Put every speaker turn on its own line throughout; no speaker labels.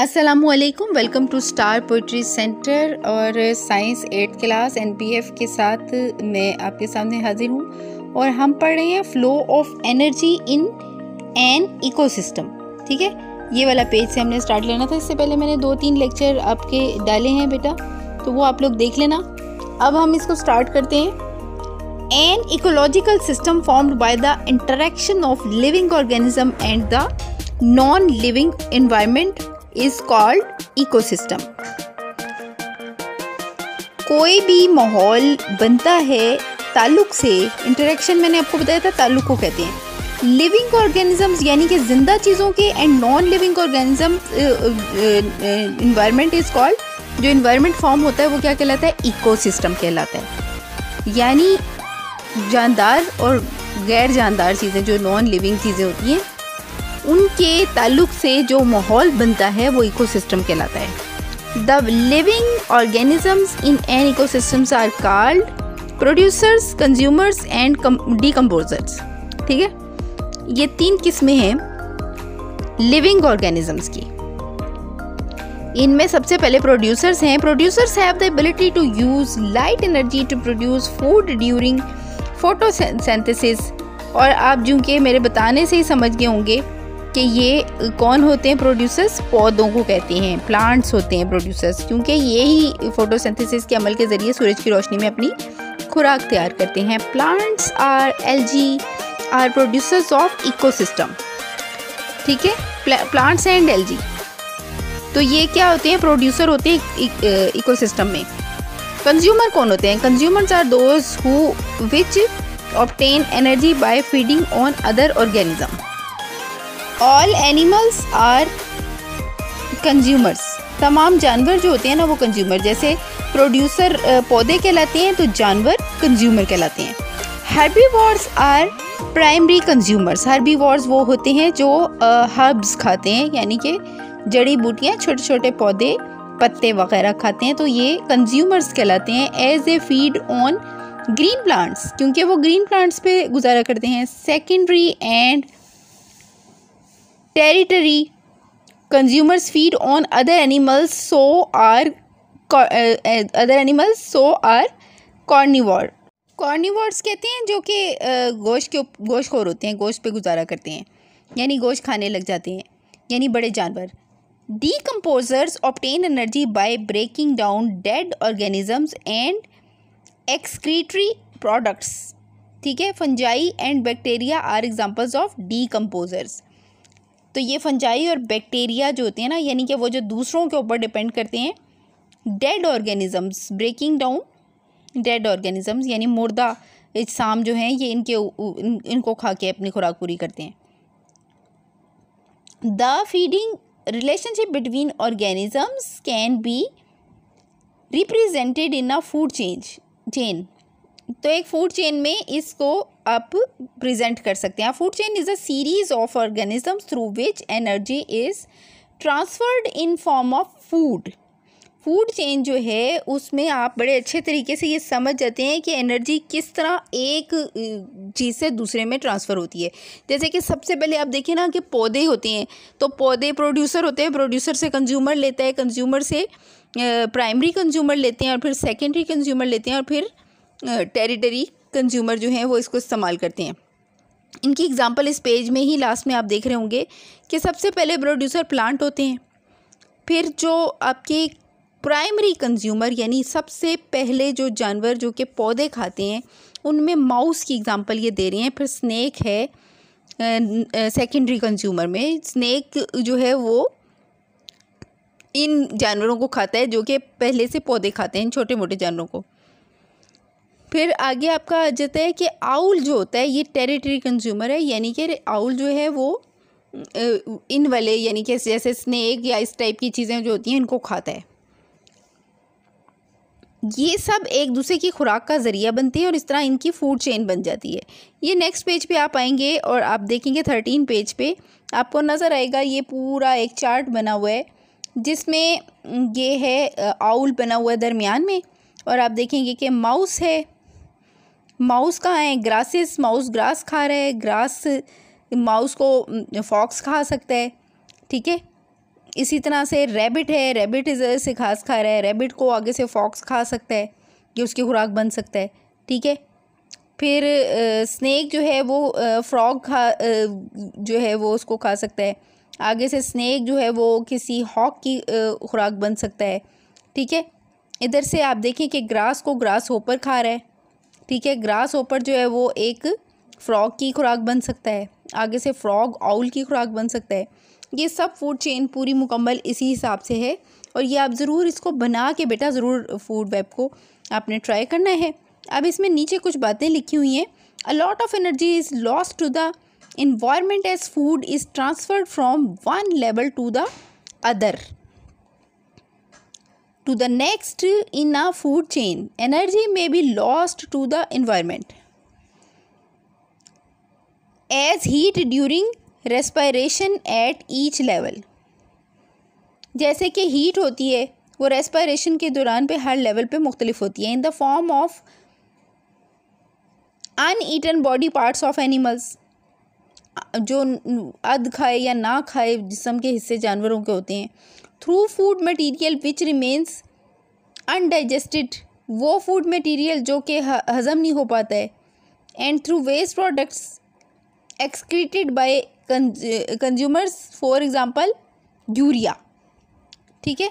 असलकम welcome to star poetry centre और science eight class N के साथ मैं आपके सामने हाजिर हूँ और हम पढ़ रहे हैं flow of energy in an ecosystem ठीक है ये वाला पेज से हमने स्टार्ट लेना था इससे पहले मैंने दो तीन लेक्चर आपके डाले हैं बेटा तो वो आप लोग देख लेना अब हम इसको स्टार्ट करते हैं an ecological system form by the interaction of living organism and the non living environment is called ecosystem कोई भी माहौल बनता है ताल्लुक से इंटरेक्शन मैंने आपको बताया था ताल्लुक को कहते हैं लिविंग ऑर्गेनिजम्स यानी कि जिंदा चीज़ों के and non living organism environment is called जो इन्वायरमेंट फॉर्म होता है वो क्या कहलाता है इकोसिस्टम कहलाता है यानी जानदार और गैर जानदार चीज़ें जो नॉन लिविंग चीज़ें होती हैं उनके ताल्लुक से जो माहौल बनता है वो इकोसिस्टम कहलाता है the living organisms in an ecosystems are called producers consumers and decomposers ठीक है ये तीन किस्में हैं लिविंग ऑर्गेनिजम्स की इनमें सबसे पहले प्रोड्यूसर्स हैं producers have the ability to use light energy to produce food during photosynthesis और आप जो कि मेरे बताने से ही समझ गए होंगे कि ये कौन होते हैं प्रोड्यूसर्स पौधों को कहते हैं प्लांट्स होते हैं प्रोड्यूसर्स क्योंकि ये ही फोटोसिंथेसिस के अमल के ज़रिए सूरज की रोशनी में अपनी खुराक तैयार करते हैं plants are algae are producers of ecosystem ठीक है प्लांट्स एंड एलजी तो ये क्या होते हैं प्रोड्यूसर होते हैं इको e, e, में कंज्यूमर कौन होते हैं consumers are those who which obtain energy by feeding on other organism all animals are consumers तमाम जानवर जो होते हैं ना वो कंज्यूमर जैसे प्रोड्यूसर पौधे कहलाते हैं तो जानवर कंज्यूमर कहलाते हैं herbivores are primary consumers herbivores वो होते हैं जो हर्ब्स खाते हैं यानी कि जड़ी बूटियाँ छोटे छोटे पौधे पत्ते वगैरह खाते हैं तो ये कंज्यूमर्स कहलाते हैं as they feed on green plants क्योंकि वो ग्रीन प्लांट्स पे गुजारा करते हैं secondary and territory consumers feed on other animals so are uh, uh, other animals so are carnivore कहते हैं जो कि uh, गोश्त के गोश्त खोर होते हैं गोश्त पे गुजारा करते हैं यानी गोश्त खाने लग जाते हैं यानी बड़े जानवर decomposers obtain energy by breaking down dead organisms and excretory products ठीक है fungi and bacteria are examples of decomposers तो ये फंजाई और बैक्टीरिया जो होते हैं ना यानी कि वो जो दूसरों के ऊपर डिपेंड करते हैं dead organisms breaking down dead organisms यानी मुर्दा इजसाम जो हैं ये इनके इन, इनको खा के अपनी खुराक पूरी करते हैं the feeding relationship between organisms can be represented in a food change chain तो एक फूड चेन में इसको आप प्रेजेंट कर सकते हैं food chain is a series of organisms through which energy is transferred in form of food food chain जो है उसमें आप बड़े अच्छे तरीके से ये समझ जाते हैं कि एनर्जी किस तरह एक चीज़ से दूसरे में ट्रांसफ़र होती है जैसे कि सबसे पहले आप देखें ना कि पौधे होते हैं तो पौधे प्रोड्यूसर होते हैं प्रोड्यूसर से कंज्यूमर लेता है कंज्यूमर से प्राइमरी कंज्यूमर लेते हैं और फिर सेकेंडरी कंज्यूमर लेते हैं और फिर टेरिटरी कंज्यूमर जो हैं वो इसको इस्तेमाल करते हैं इनकी एग्ज़ाम्पल इस पेज में ही लास्ट में आप देख रहे होंगे कि सबसे पहले प्रोड्यूसर प्लांट होते हैं फिर जो आपके प्राइमरी कंज्यूमर यानी सबसे पहले जो जानवर जो कि पौधे खाते हैं उनमें माउस की एग्ज़ाम्पल ये दे रहे हैं फिर स्नैक है सेकेंडरी कंज्यूमर में स्नैक जो है वो इन जानवरों को खाता है जो कि पहले से पौधे खाते हैं छोटे मोटे जानवरों को फिर आगे आपका आ जाता है कि आउल जो होता है ये टेरिटरी कंज्यूमर है यानी कि आउल जो है वो इन वाले यानी कि जैसे स्नैक या इस टाइप की चीज़ें जो होती हैं इनको खाता है ये सब एक दूसरे की खुराक का ज़रिया बनती है और इस तरह इनकी फूड चेन बन जाती है ये नेक्स्ट पेज पे आप आएंगे और आप देखेंगे थर्टीन पेज पे आपको नज़र आएगा ये पूरा एक चार्ट बना हुआ है जिसमें ये है आउल बना हुआ है दरमियान में और आप देखेंगे कि माउस है माउस कहाँ है ग्रासेस माउस ग्रास खा रहे हैं ग्रास माउस को फॉक्स खा सकता है ठीक है इसी तरह से रैबिट है रैबिट इज से घास खा रहा है रैबिट को आगे से फॉक्स खा सकता है ये उसकी खुराक बन सकता है ठीक है फिर स्नैक जो है वो फ्रॉग खा जो है वो उसको खा सकता है आगे से स्नैक जो है वो किसी हॉक की खुराक बन सकता है ठीक है इधर से आप देखें कि ग्रास को ग्रास होपर खा रहा है ठीक है ग्रास ओपर जो है वो एक फ्रॉग की खुराक बन सकता है आगे से फ्रॉग आउल की खुराक बन सकता है ये सब फूड चेन पूरी मुकम्मल इसी हिसाब से है और ये आप ज़रूर इसको बना के बेटा ज़रूर फूड वेब को आपने ट्राई करना है अब इसमें नीचे कुछ बातें लिखी हुई हैं a lot of energy is loss to the environment as food is transferred from one level to the other to the next in a food chain. Energy may be lost to the environment. As heat during respiration at each level. जैसे कि heat होती है वो respiration के दौरान पे हर level पे मुख्तलिफ होती है in the form of uneaten body parts of animals जो अध खाए या ना खाए जिसम के हिस्से जानवरों के होते हैं through food material which remains undigested वो फूड मटेरियल जो कि हज़म नहीं हो पाता है and through waste products excreted by consumers for example urea ठीक है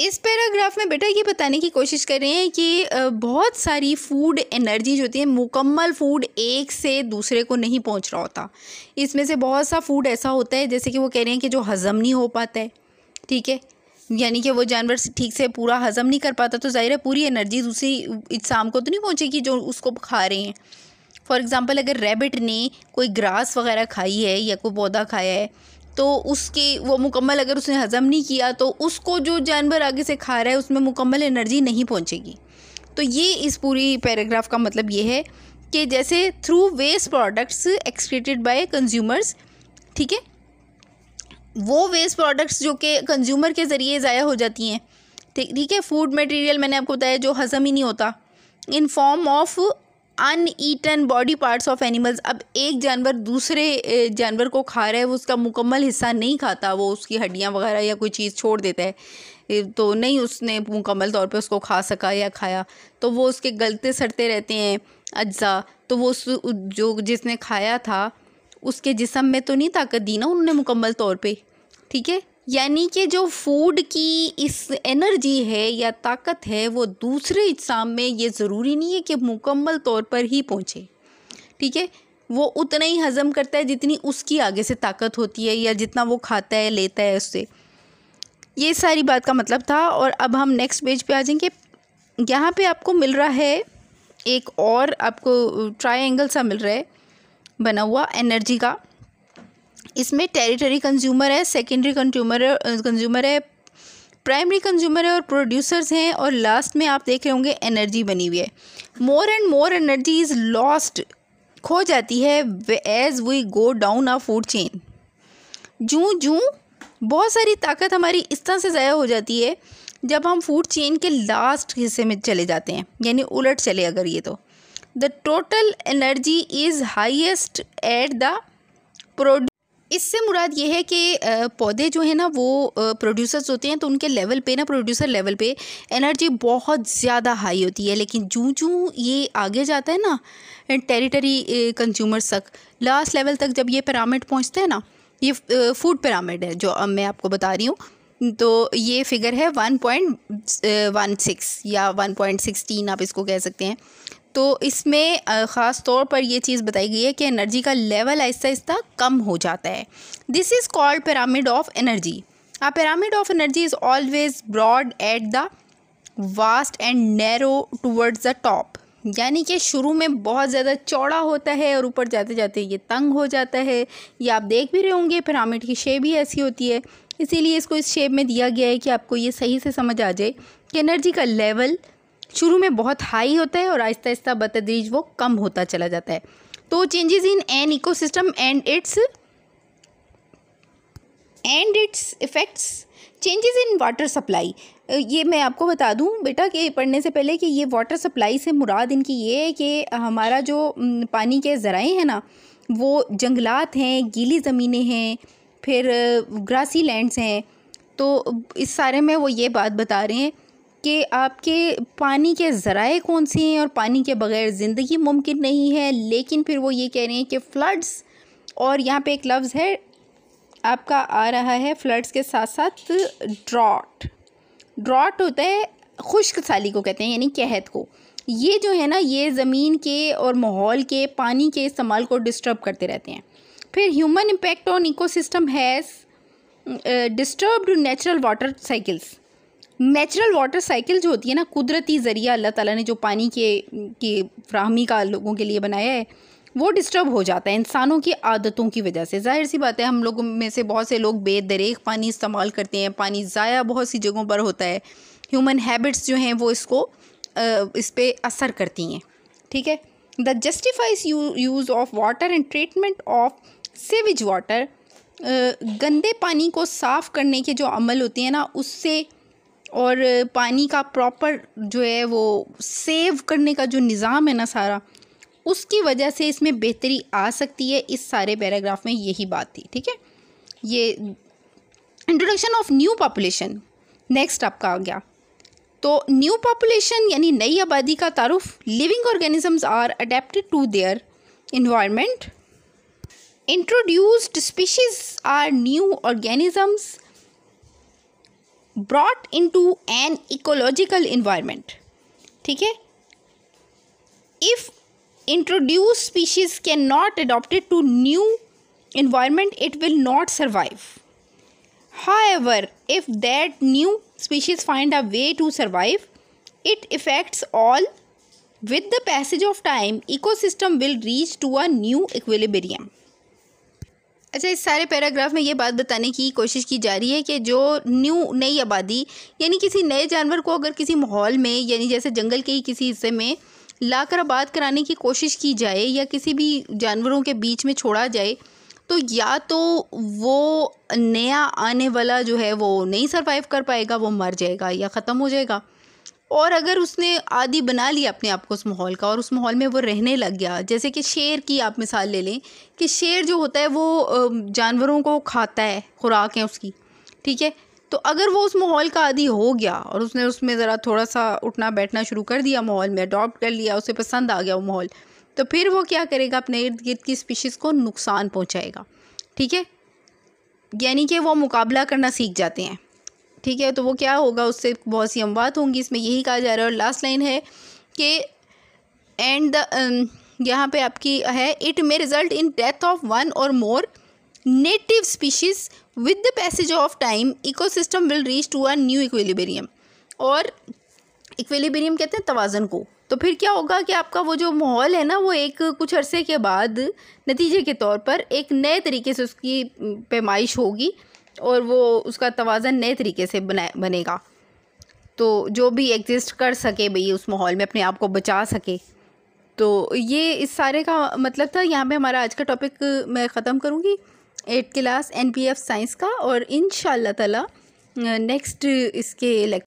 इस पैराग्राफ में बेटा ये बताने की कोशिश कर रहे हैं कि बहुत सारी फूड एनर्जी जो होती है मुकम्मल फूड एक से दूसरे को नहीं पहुंच रहा होता इसमें से बहुत सा फूड ऐसा होता है जैसे कि वो कह रहे हैं कि जो हज़म नहीं हो पाता है ठीक है यानी कि वो जानवर ठीक से पूरा हज़म नहीं कर पाता तो ज़ाहिर है पूरी एनर्जी दूसरी इंसान को तो नहीं पहुँचेगी जो उसको खा रहे हैं फॉर एग्ज़ाम्पल अगर रेबिट ने कोई ग्रास वगैरह खाई है या कोई पौधा खाया है तो उसकी वो मुकम्मल अगर उसने हज़म नहीं किया तो उसको जो जानवर आगे से खा रहा है उसमें मुकम्मल एनर्जी नहीं पहुँचेगी तो ये इस पूरी पैराग्राफ का मतलब ये है कि जैसे through waste products excreted by consumers ठीक है वो वेस्ट प्रोडक्ट्स जो कि कंज्यूमर के ज़रिए ज़ाया हो जाती हैं ठीक है फूड मटेरियल मैंने आपको बताया जो हज़म ही नहीं होता in form of uneaten body parts of animals अब एक जानवर दूसरे जानवर को खा रहा है वो उसका मुकम्मल हिस्सा नहीं खाता वो उसकी हड्डियाँ वगैरह या कोई चीज़ छोड़ देता है तो नहीं उसने मुकम्मल तौर पे उसको खा सका या खाया तो वो उसके गलते सड़ते रहते हैं अज्जा तो वो उस जो जिसने खाया था उसके जिसम में तो नहीं ताकत दी ना उन्होंने मुकम्मल तौर पर ठीक है यानी कि जो फूड की इस एनर्जी है या ताकत है वो दूसरे इज्साम में ये ज़रूरी नहीं है कि मुकम्मल तौर पर ही पहुँचे ठीक है वो उतना ही हज़म करता है जितनी उसकी आगे से ताकत होती है या जितना वो खाता है लेता है उससे ये सारी बात का मतलब था और अब हम नेक्स्ट पेज पे आ जाएंगे यहाँ पे आपको मिल रहा है एक और आपको ट्राई सा मिल रहा है बना हुआ एनर्जी का इसमें टेरिटरी कंज्यूमर है सेकेंडरी कंज्यूमर कंज्यूमर है प्राइमरी कंज्यूमर है और प्रोड्यूसर्स हैं और लास्ट में आप देख रहे होंगे एनर्जी बनी हुई है more and more energy is lost खो जाती है as we go down a food chain जूँ जूँ बहुत सारी ताकत हमारी इस तरह से ज़ाया हो जाती है जब हम फूड चेन के लास्ट हिस्से में चले जाते हैं यानी उलट चले अगर ये तो the total energy is highest at the प्रोड्यू इससे मुराद ये है कि पौधे जो है ना वो प्रोड्यूसर्स होते हैं तो उनके लेवल पे ना प्रोड्यूसर लेवल पे एनर्जी बहुत ज़्यादा हाई होती है लेकिन जूँ जूँ ये आगे जाता है ना टेरिटरी कंज्यूमर्स तक लास्ट लेवल तक जब ये पैरामिड पहुँचते हैं ना ये फूड पैरामिड है जो मैं आपको बता रही हूँ तो ये फिगर है वन पॉइंट वन सिक्स या वन पॉइंट सिक्सटीन आप इसको कह सकते हैं तो इसमें ख़ास तौर पर यह चीज़ बताई गई है कि एनर्जी का लेवल आहिस्ता आहिस्ता कम हो जाता है this is called pyramid of energy uh pyramid of energy is always broad at the वास्ट and narrow towards the top यानी कि शुरू में बहुत ज़्यादा चौड़ा होता है और ऊपर जाते जाते ये तंग हो जाता है ये आप देख भी रहे होंगे पिरामिड की शेप ही ऐसी होती है इसीलिए इसको इस शेप में दिया गया है कि आपको ये सही से समझ आ जाए कि एनर्जी का लेवल शुरू में बहुत हाई होता है और आहिस्ता आहिस्ता बतदरीज वो कम होता चला जाता है तो changes in an ecosystem and its and its effects changes in water supply ये मैं आपको बता दूं बेटा कि पढ़ने से पहले कि ये वाटर सप्लाई से मुराद इनकी ये है कि हमारा जो पानी के ज़राए हैं ना वो जंगलात हैं गीली ज़मीनें हैं फिर ग्रासी लैंड्स हैं तो इस सारे में वो ये बात बता रहे हैं कि आपके पानी के ज़राए कौन से हैं और पानी के बगैर ज़िंदगी मुमकिन नहीं है लेकिन फिर वो ये कह रहे हैं कि फ्लड्स और यहाँ पे एक लफ्ज़ है आपका आ रहा है फ्लड्स के साथ साथ ड्रॉट ड्रॉट होता है खुश्क साली को कहते हैं यानी कहत को ये जो है ना ये ज़मीन के और माहौल के पानी के इस्तेमाल को डिस्टर्ब करते रहते हैं फिर human impact on ecosystem has disturb natural water cycles natural water cycle जो होती है ना कुदरती ज़रिया अल्लाह ताला ने जो पानी के की फ्राहमी का लोगों के लिए बनाया है वो डिस्टर्ब हो जाता है इंसानों की आदतों की वजह से जाहिर सी बात है हम लोगों में से बहुत से लोग बेदरेख पानी इस्तेमाल करते हैं पानी ज़ाया बहुत सी जगहों पर होता है ह्यूमन हैबिट्स जो हैं वो इसको इस पर असर करती हैं ठीक है the justifies use of water and treatment of sewage water गंदे पानी को साफ़ करने के जो अमल होते हैं ना उससे और पानी का प्रॉपर जो है वो सेव करने का जो निज़ाम है ना सारा उसकी वजह से इसमें बेहतरी आ सकती है इस सारे पैराग्राफ में यही बात थी ठीक है ये introduction of new population next आपका आ गया तो न्यू पॉपुलेशन यानी नई आबादी का तारुफ living organisms are adapted to their environment introduced species are new organisms Brought into an ecological environment, ठीक है if introduced species cannot adopt it to new environment it will not survive however if that new species find a way to survive it affects all with the passage of time ecosystem will reach to a new equilibrium अच्छा इस सारे paragraph में ये बात बताने की कोशिश की जा रही है कि जो न्यू नई आबादी यानी किसी नए जानवर को अगर किसी माहौल में यानी जैसे जंगल के ही किसी हिस्से में लाकर आबाद कराने की कोशिश की जाए या किसी भी जानवरों के बीच में छोड़ा जाए तो या तो वो नया आने वाला जो है वो नहीं सर्वाइव कर पाएगा वो मर जाएगा या ख़त्म हो जाएगा और अगर उसने आदि बना लिया अपने आप को उस माहौल का और उस माहौल में वो रहने लग गया जैसे कि शेर की आप मिसाल ले लें कि शेर जो होता है वो जानवरों को खाता है खुराक है उसकी ठीक है तो अगर वो उस माहौल का आदि हो गया और उसने उसमें ज़रा थोड़ा सा उठना बैठना शुरू कर दिया माहौल में अडॉप्ट कर लिया उसे पसंद आ गया वो माहौल तो फिर वो क्या करेगा अपने इर्द गिर्द की स्पीशीज़ को नुकसान पहुँचाएगा ठीक है यानी कि वो मुकाबला करना सीख जाते हैं ठीक है तो वो क्या होगा उससे बहुत सी अमवात होंगी इसमें यही कहा जा रहा है और लास्ट लाइन है कि एंड द um, यहाँ पे आपकी है it may result in death of one or more native species with the passage of time system will reach to a new equilibrium और इक्वेलीबेरियम कहते हैं तोज़न को तो फिर क्या होगा कि आपका वो जो माहौल है ना वो एक कुछ अरसे के बाद नतीजे के तौर पर एक नए तरीके से उसकी पैमाइश होगी और वो उसका तोज़न नए तरीके से बना बनेगा तो जो भी एग्ज़िस्ट कर सके भई उस माहौल में अपने आप को बचा सके तो ये इस सारे का मतलब था यहाँ पे हमारा आज का टॉपिक मैं ख़त्म करूँगी eight class N P F science का और इन ताला नेक्स्ट इसके लेक्चर